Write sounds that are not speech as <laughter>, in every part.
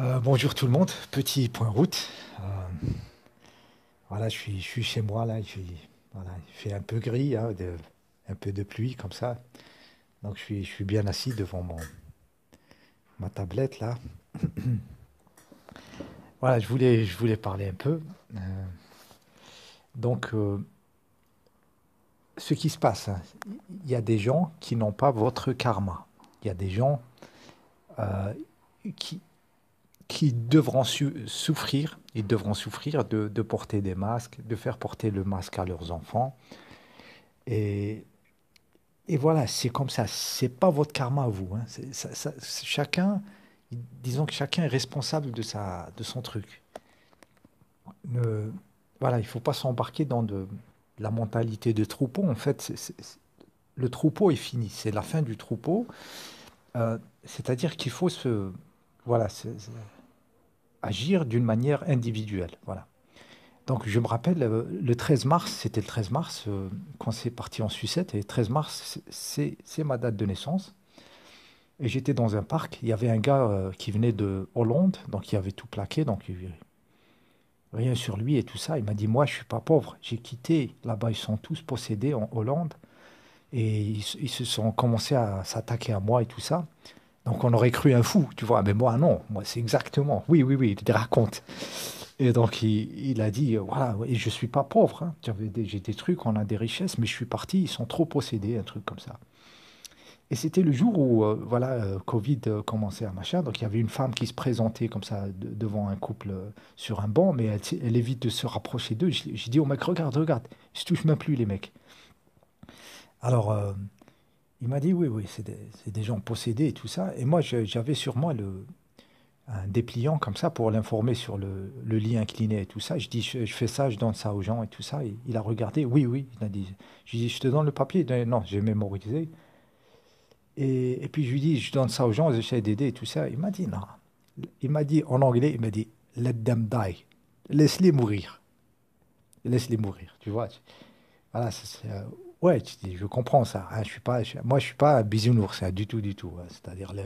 Euh, bonjour tout le monde, petit point route. Euh, voilà, je suis, chez moi là, il fait un peu gris, hein, un peu de pluie comme ça. Donc je suis, bien assis devant mon, ma tablette là. <coughs> voilà, je voulais, je voulais parler un peu. Euh, donc, ce qui se passe, hein, il y a des gens qui n'ont pas votre karma. Il y a des gens qui, qui devront souffrir, ils devront souffrir de, porter des masques, de faire porter le masque à leurs enfants. Et, et voilà, c'est comme ça. C'est pas votre karma à vous. Hein. chacun, disons que chacun est responsable de, sa, de son truc. Ne, voilà, il faut pas s'embarquer dans de, la mentalité de troupeau. En fait, le troupeau est fini. C'est la fin du troupeau. Euh, c'est-à-dire qu'il faut se voilà, agir d'une manière individuelle. Voilà. Donc je me rappelle, euh, le 13 mars, c'était le 13 mars, euh, quand c'est parti en sucette, et le 13 mars, c'est ma date de naissance. Et j'étais dans un parc, il y avait un gars euh, qui venait de Hollande, donc il avait tout plaqué, donc rien sur lui et tout ça. Il m'a dit, moi je suis pas pauvre, j'ai quitté, là-bas ils sont tous possédés en Hollande, et ils, ils se sont commencés à s'attaquer à moi et tout ça. Donc on aurait cru un fou, tu vois, mais moi non, moi c'est exactement, oui, oui, oui, il raconte. Et donc il, a dit, voilà, je ne suis pas pauvre, hein. j'ai des trucs, on a des richesses, mais je suis parti, ils sont trop possédés, un truc comme ça. Et c'était le jour où, euh, voilà, euh, Covid euh, commençait à machin, donc il y avait une femme qui se présentait comme ça devant un couple sur un banc, mais elle, évite de se rapprocher d'eux. J'ai dit au mec, regarde, regarde, je touche même plus les mecs. Alors il m'a dit oui, oui, c'est des, gens possédés et tout ça. Et moi, j'avais sur moi le, un dépliant comme ça pour l'informer sur le, le, lit incliné et tout ça. Je dis, je, fais ça, je donne ça aux gens et tout ça. il a regardé, oui, oui, il a dit, je lui dis, je te donne le papier. non, j'ai mémorisé. Et, et, puis je lui dis, je donne ça aux gens, j'essaie d'aider et tout ça. Il m'a dit, non. Il m'a dit, en anglais, il m'a dit, let them die. Laisse-les mourir. Laisse-les mourir, tu vois. Voilà, c'est euh, Ouais, je comprends ça. moi hein, je suis pas, moi, je suis pas un bisounours, hein, du tout, du tout. Hein. C'est-à-dire, le,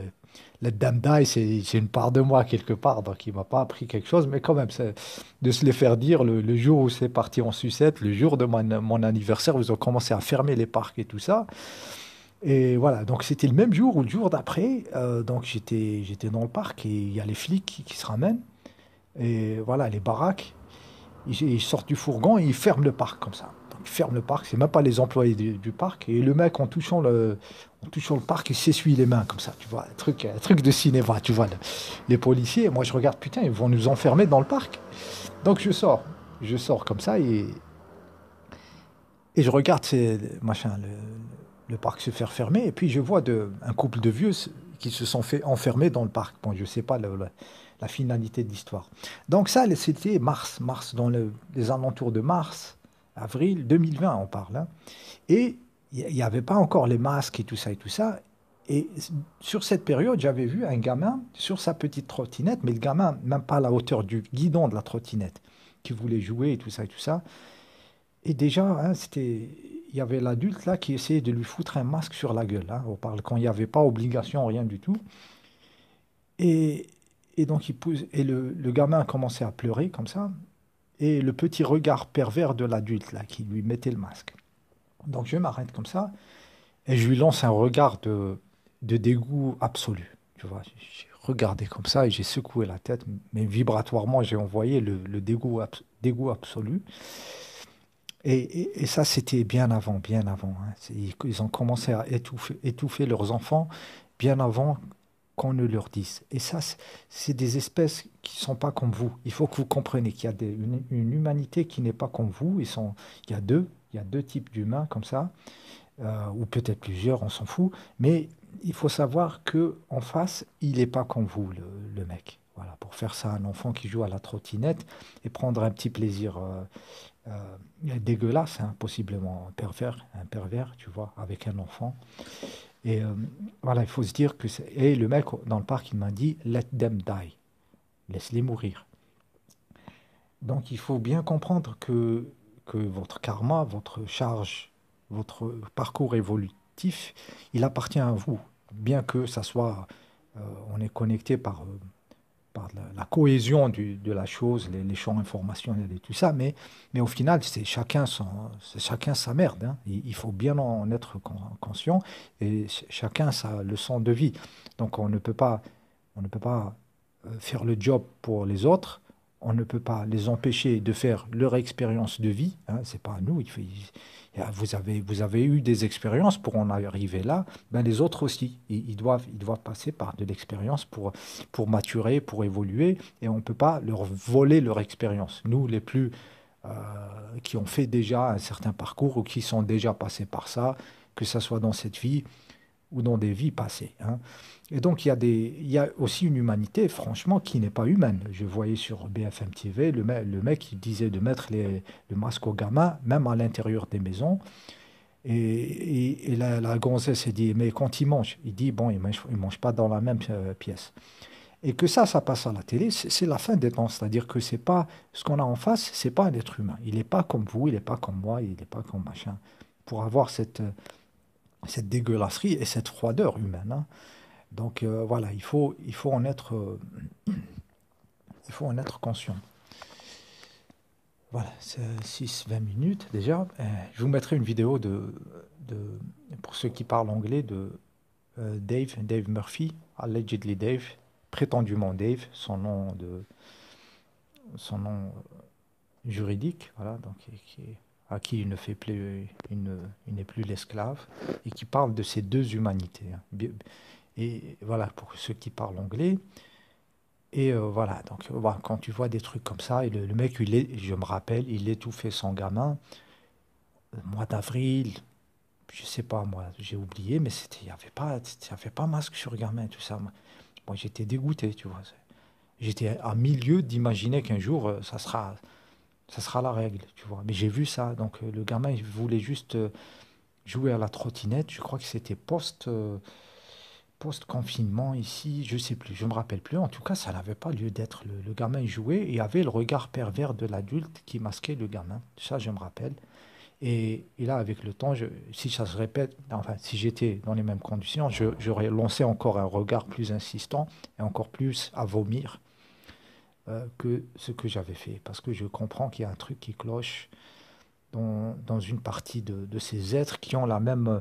le Damdai, c'est une part de moi, quelque part. Donc, il m'a pas appris quelque chose, mais quand même, de se les faire dire le, jour où c'est parti en sucette, le jour de mon, mon, anniversaire, ils ont commencé à fermer les parcs et tout ça. Et voilà, donc c'était le même jour ou le jour d'après. Euh, donc, j'étais dans le parc et il y a les flics qui, se ramènent. Et voilà, les baraques, ils sortent du fourgon et ils ferment le parc comme ça ferme le parc, c'est même pas les employés du, parc. Et le mec, en touchant le, en touchant le parc, il s'essuie les mains comme ça, tu vois, un truc, un truc de cinéma, tu vois. les policiers, moi je regarde, putain, ils vont nous enfermer dans le parc. Donc je sors, je sors comme ça et, et je regarde ces, machin, le, le, parc se faire fermer. Et puis je vois de, un couple de vieux qui se sont fait enfermer dans le parc. Bon, je sais pas la finalité de l'histoire. Donc ça, c'était mars, mars dans les alentours de mars avril 2020, on parle. Hein. Et il n'y avait pas encore les masques et tout ça et tout ça. Et sur cette période, j'avais vu un gamin sur sa petite trottinette, mais le gamin, même pas à la hauteur du guidon de la trottinette, qui voulait jouer et tout ça et tout ça. Et déjà, hein, c'était, il y avait l'adulte là qui essayait de lui foutre un masque sur la gueule. Hein. on parle quand il n'y avait pas obligation, rien du tout. Et, et donc il pousse, et le, le gamin a commencé à pleurer comme ça et le petit regard pervers de l'adulte là qui lui mettait le masque. Donc je m'arrête comme ça et je lui lance un regard de, dégoût absolu. Tu vois, j'ai regardé comme ça et j'ai secoué la tête, mais vibratoirement j'ai envoyé le, dégoût, dégoût, absolu. Et, ça, c'était bien avant, bien avant. Hein. Ils ont commencé à étouffer, étouffer leurs enfants bien avant qu'on ne leur dise. Et ça, c'est des espèces qui ne sont pas comme vous. Il faut que vous compreniez qu'il y a une, humanité qui n'est pas comme vous. il y a deux, il y deux types d'humains comme ça, euh, ou peut-être plusieurs, on s'en fout. Mais il faut savoir que en face, il n'est pas comme vous, le, mec. Voilà, pour faire ça, un enfant qui joue à la trottinette et prendre un petit plaisir euh, euh, dégueulasse, hein, possiblement pervers, un pervers, tu vois, avec un enfant. Et euh, voilà, il faut se dire que. Et le mec dans le parc, il m'a dit Let them die. Laisse-les mourir. Donc il faut bien comprendre que, que votre karma, votre charge, votre parcours évolutif, il appartient à vous. Bien que ça soit. Euh, on est connecté par. Euh, par la, cohésion de la chose, les, champs informationnels et tout ça. Mais, mais au final, c'est chacun, son, chacun sa merde. Hein. Il, faut bien en être conscient et chacun sa leçon de vie. Donc on ne peut pas, on ne peut pas euh, faire le job pour les autres on ne peut pas les empêcher de faire leur expérience de vie. Hein, c'est pas à nous. Il vous, avez, vous avez eu des expériences pour en arriver là. Ben les autres aussi, ils, doivent, ils doivent passer par de l'expérience pour, pour maturer, pour évoluer. Et on ne peut pas leur voler leur expérience. Nous, les plus euh, qui ont fait déjà un certain parcours ou qui sont déjà passés par ça, que ce soit dans cette vie, ou dans des vies passées. Hein. Et donc, il y, a des, il y a aussi une humanité, franchement, qui n'est pas humaine. Je voyais sur BFM TV le, le mec qui disait de mettre les, le masque aux gamins, même à l'intérieur des maisons. Et, et, la, la, gonzesse dit, mais quand il mange, il dit, bon, il ne mange, mange pas dans la même euh, pièce. Et que ça, ça passe à la télé, c'est la fin des temps. C'est-à-dire que c'est pas ce qu'on a en face, c'est pas un être humain. Il n'est pas comme vous, il n'est pas comme moi, il n'est pas comme machin. Pour avoir cette cette dégueulasserie et cette froideur humaine. Hein. Donc euh, voilà, il faut, il faut en être, euh, il faut en être conscient. Voilà, 6-20 minutes déjà. Euh, je vous mettrai une vidéo de, de pour ceux qui parlent anglais, de Dave, Dave Murphy, allegedly Dave, prétendument Dave, son nom de, son nom juridique, voilà, donc qui est à qui il ne fait plus, il n'est plus l'esclave, et qui parle de ces deux humanités. Hein. Et voilà, pour ceux qui parlent anglais. Et euh, voilà, donc euh, quand tu vois des trucs comme ça, et le, mec, il je me rappelle, il étouffait son gamin, euh, mois d'avril, je sais pas moi, j'ai oublié, mais c'était, il n'y avait pas, y avait pas masque sur gamin, tout ça. Moi, moi j'étais dégoûté, tu vois. J'étais à milieu d'imaginer qu'un jour, ça sera, ça sera la règle, tu vois. Mais j'ai vu ça, donc euh, le gamin, il voulait juste euh, jouer à la trottinette, je crois que c'était post, euh, post confinement ici, je sais plus, je me rappelle plus. En tout cas, ça n'avait pas lieu d'être. Le, gamin jouait et avait le regard pervers de l'adulte qui masquait le gamin. Ça, je me rappelle. Et, et là, avec le temps, si ça se répète, enfin, si j'étais dans les mêmes conditions, j'aurais lancé encore un regard plus insistant et encore plus à vomir. Euh, que ce que j'avais fait. Parce que je comprends qu'il y a un truc qui cloche dans, une partie de, ces êtres qui ont la même. Euh,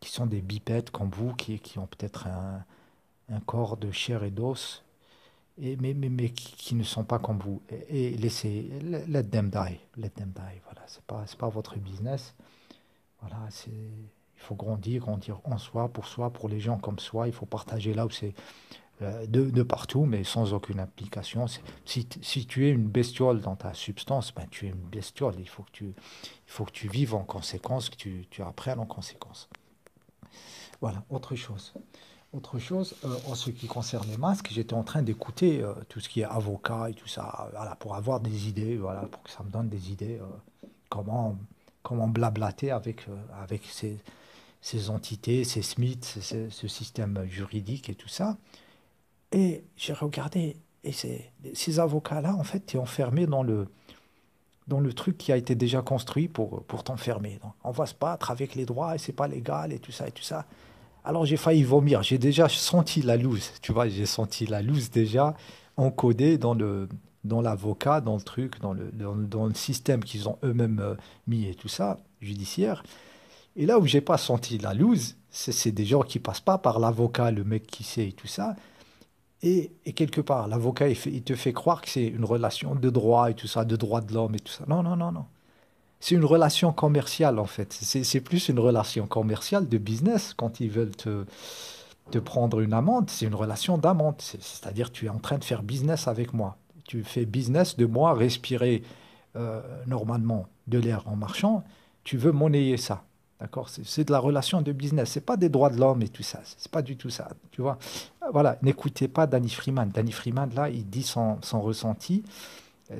qui sont des bipèdes comme vous, qui, qui ont peut-être un, corps de chair et d'os, et, mais, mais, qui, ne sont pas comme vous. Et, laissez. Let them die. Voilà, c'est pas, pas votre business. Voilà, c'est. Il faut grandir, grandir en soi, pour soi, pour les gens comme soi. Il faut partager là où c'est euh, de, partout, mais sans aucune implication. Si, si, tu es une bestiole dans ta substance, ben, tu es une bestiole. Il faut que tu, il faut que tu vives en conséquence, que tu, tu apprennes en conséquence. Voilà, autre chose. Autre chose, euh, en ce qui concerne les masques, j'étais en train d'écouter euh, tout ce qui est avocat et tout ça, pour avoir des idées, voilà, pour que ça me donne des idées, comment, comment blablater avec, ces, entités, ces Smiths, ce système juridique et tout ça. Et j'ai regardé, et ces, avocats-là, en fait, t'es enfermé dans le, dans le truc qui a été déjà construit pour, pour t'enfermer. On va se battre avec les droits, et c'est pas légal, et tout ça, et tout ça. Alors j'ai failli vomir, j'ai déjà senti la loose, tu vois, j'ai senti la loose déjà encodée dans le dans l'avocat, dans le truc, dans le, dans, le système qu'ils ont eux-mêmes euh, mis et tout ça, judiciaire. Et là où j'ai pas senti la loose, c'est des gens qui passent pas par l'avocat, le mec qui sait et tout ça, et, quelque part, l'avocat, il, te fait croire que c'est une relation de droit et tout ça, de droit de l'homme et tout ça. Non, non, non, non. C'est une relation commerciale, en fait. C'est plus une relation commerciale de business quand ils veulent te, prendre une amende. C'est une relation d'amende. C'est-à-dire, tu es en train de faire business avec moi. Tu fais business de moi, respirer euh, normalement de l'air en marchant. Tu veux monnayer ça. D'accord C'est de la relation de business. n'est pas des droits de l'homme et tout ça. C'est pas du tout ça. Tu vois Voilà. N'écoutez pas Danny Freeman. Danny Freeman, là, il dit son, son ressenti. Euh,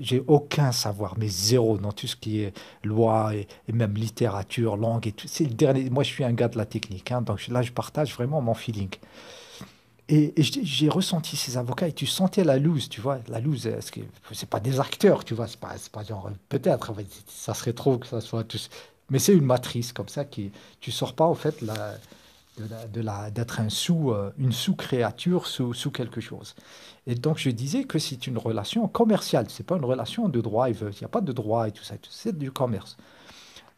j'ai aucun savoir, mais zéro dans tout ce qui est loi et, même littérature, langue et tout. C'est le dernier. Moi, je suis un gars de la technique. Hein, donc là, je partage vraiment mon feeling. Et, j'ai ressenti ces avocats et tu sentais la loose, tu vois. La loose, euh, ce n'est pas des acteurs, tu vois. C'est pas, pas genre, euh, peut-être, ça serait trop que ça soit tous. Mais c'est une matrice comme ça qui tu sors pas au fait de de d'être un sous, euh, une sous-créature sous, sous, quelque chose. Et donc je disais que c'est une relation commerciale, c'est pas une relation de droit, il n'y a pas de droit et tout ça, c'est du commerce.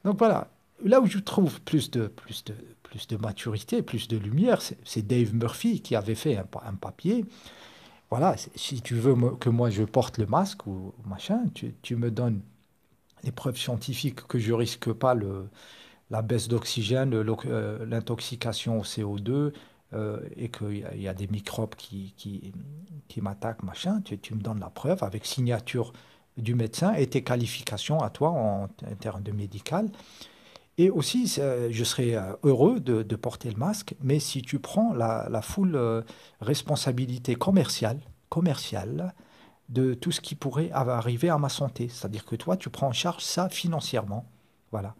Donc voilà, là où je trouve plus de, plus de, plus de maturité, plus de lumière, c'est, Dave Murphy qui avait fait un, un papier. Voilà, si tu veux que moi je porte le masque ou machin, tu, tu me donnes les preuves scientifiques que je risque pas le, la baisse d'oxygène, euh, l'intoxication au CO2, euh, et qu'il y, y, a des microbes qui, qui, m'attaquent, machin, tu, me donnes la preuve avec signature du médecin et tes qualifications à toi en, termes de médical. Et aussi, euh, je serais heureux de, porter le masque, mais si tu prends la, la full responsabilité commerciale, commerciale de tout ce qui pourrait arriver à ma santé. C'est-à-dire que toi, tu prends en charge ça financièrement. Voilà.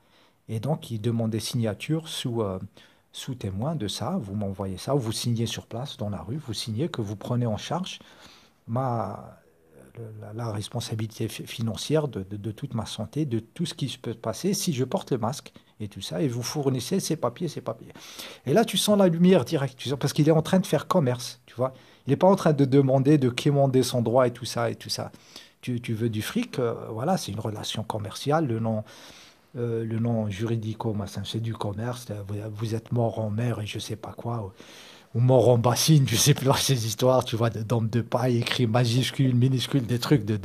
Et donc, il demande des signatures sous, euh, sous témoin de ça. Vous m'envoyez ça, vous signez sur place, dans la rue, vous signez que vous prenez en charge ma, la, responsabilité financière de, toute ma santé, de tout ce qui peut se passer si je porte le masque et tout ça. Et vous fournissez ces papiers, ces papiers. Et là, tu sens la lumière directe, parce qu'il est en train de faire commerce, tu vois. Il n'est pas en train de demander de quémander son droit et tout ça et tout ça. Tu, veux du fric, euh, voilà, c'est une relation commerciale, le nom, euh, le nom juridico, c'est du commerce, euh, vous, êtes mort en mer et je sais pas quoi, ou, mort en bassine, je sais plus <laughs> ces histoires, tu vois, d'hommes de, de paille écrit majuscule, minuscule, des trucs de,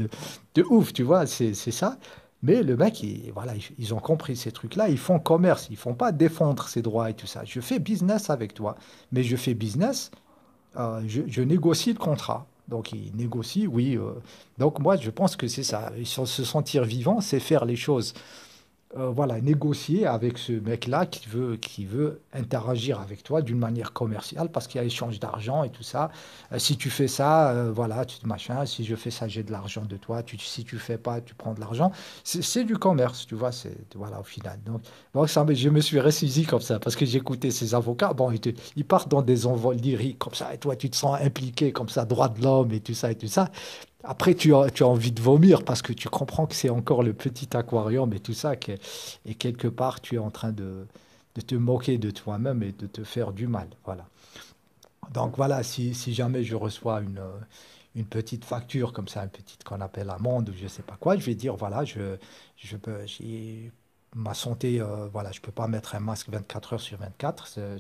de, ouf, tu vois, c'est ça. Mais le mec, voilà, ils ont compris ces trucs-là, ils font commerce, ils font pas défendre ses droits et tout ça. Je fais business avec toi, mais je fais business euh, je, négocie le contrat. Donc il négocie, oui. Euh. donc moi, je pense que c'est ça. Se sentir vivant, c'est faire les choses euh, voilà, négocier avec ce mec-là qui veut, qui veut interagir avec toi d'une manière commerciale parce qu'il y a échange d'argent et tout ça. Euh, si tu fais ça, euh, voilà, tu te machin. Si je fais ça, j'ai de l'argent de toi. si tu fais pas, tu prends de l'argent. C'est du commerce, tu vois, c'est voilà, au final. Donc, bon ça, je me suis ressaisi comme ça parce que j'écoutais ces avocats. Bon, ils, ils partent dans des envols lyriques comme ça et toi, tu te sens impliqué comme ça, droit de l'homme et tout ça et tout ça. Après, tu as, envie de vomir parce que tu comprends que c'est encore le petit aquarium et tout ça. et quelque part, tu es en train de, te moquer de toi-même et de te faire du mal. Voilà. Donc voilà, si, jamais je reçois une, petite facture comme ça, une petite qu'on appelle amende ou je ne sais pas quoi, je vais dire, voilà, je, ma santé, euh, voilà, je ne peux pas mettre un masque 24 heures sur 24. c'est...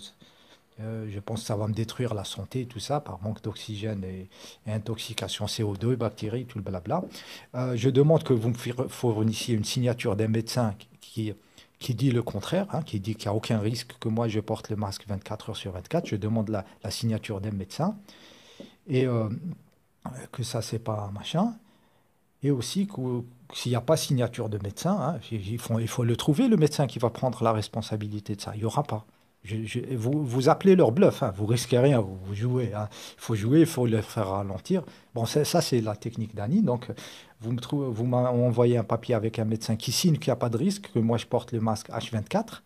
Euh, je pense que ça va me détruire la santé tout ça par manque d'oxygène et, intoxication CO2, bactéries, tout le blabla. Euh, je demande que vous me fournissiez une signature d'un médecin qui, qui dit le contraire, hein, qui dit qu'il n'y a aucun risque que moi je porte le masque 24 heures sur 24. Je demande la, la signature d'un médecin et euh, que ça, c'est pas un machin. Et aussi que, s'il n'y a pas signature de médecin, hein, il, faut, il faut le trouver, le médecin qui va prendre la responsabilité de ça. Il n'y aura pas vous, vous, appelez leur bluff, hein. vous risquez rien, vous, jouez. Hein. Il faut jouer, il faut les faire ralentir. Bon, ça, c'est la technique d'Annie. Donc, vous me trouvez, vous m'envoyez un papier avec un médecin qui signe qu'il n'y a pas de risque, que moi, je porte le masque H24.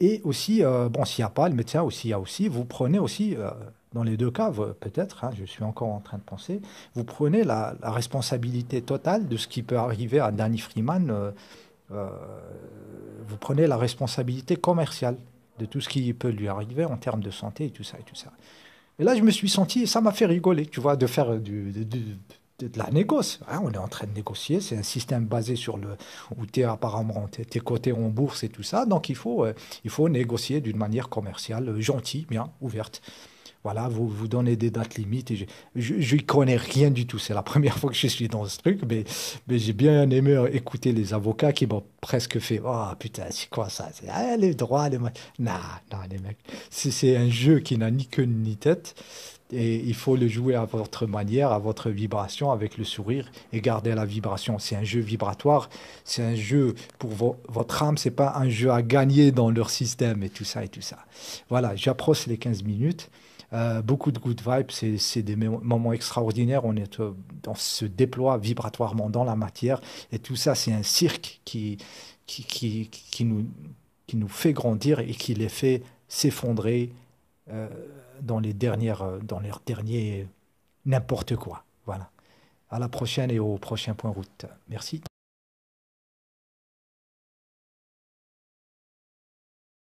Et aussi, euh, bon, s'il n'y a pas, le médecin aussi, il y a aussi, vous prenez aussi, euh, dans les deux cas, peut-être, hein, je suis encore en train de penser, vous prenez la, responsabilité totale de ce qui peut arriver à Danny Freeman. Euh, vous prenez la responsabilité commerciale de tout ce qui peut lui arriver en termes de santé et tout ça et tout ça. Et là, je me suis senti, ça m'a fait rigoler, tu vois, de faire du, de, la négoce. Hein. on est en train de négocier, c'est un système basé sur le, où tu apparemment, tu es, coté en bourse et tout ça, donc il faut, euh, il faut négocier d'une manière commerciale, gentille, bien, ouverte voilà, vous vous donnez des dates limites. Et je n'y connais rien du tout. C'est la première fois que je suis dans ce truc, mais, mais j'ai bien aimé euh, écouter les avocats qui m'ont presque fait Oh putain, c'est quoi ça c'est, ah, Les droits, Non, les mecs. C'est, c'est un jeu qui n'a ni queue ni tête. Et il faut le jouer à votre manière, à votre vibration, avec le sourire et garder la vibration. C'est un jeu vibratoire, c'est un jeu pour votre âme, c'est pas un jeu à gagner dans leur système et tout ça et tout ça. Voilà, j'approche les 15 minutes. Euh, beaucoup de good vibes, c'est des moments extraordinaires. On, est, euh, on se déploie vibratoirement dans la matière. Et tout ça, c'est un cirque qui, qui, qui, nous, qui nous fait grandir et qui les fait s'effondrer euh, dans les dernières, dans leurs derniers n'importe quoi. Voilà. À la prochaine et au prochain point route. Merci.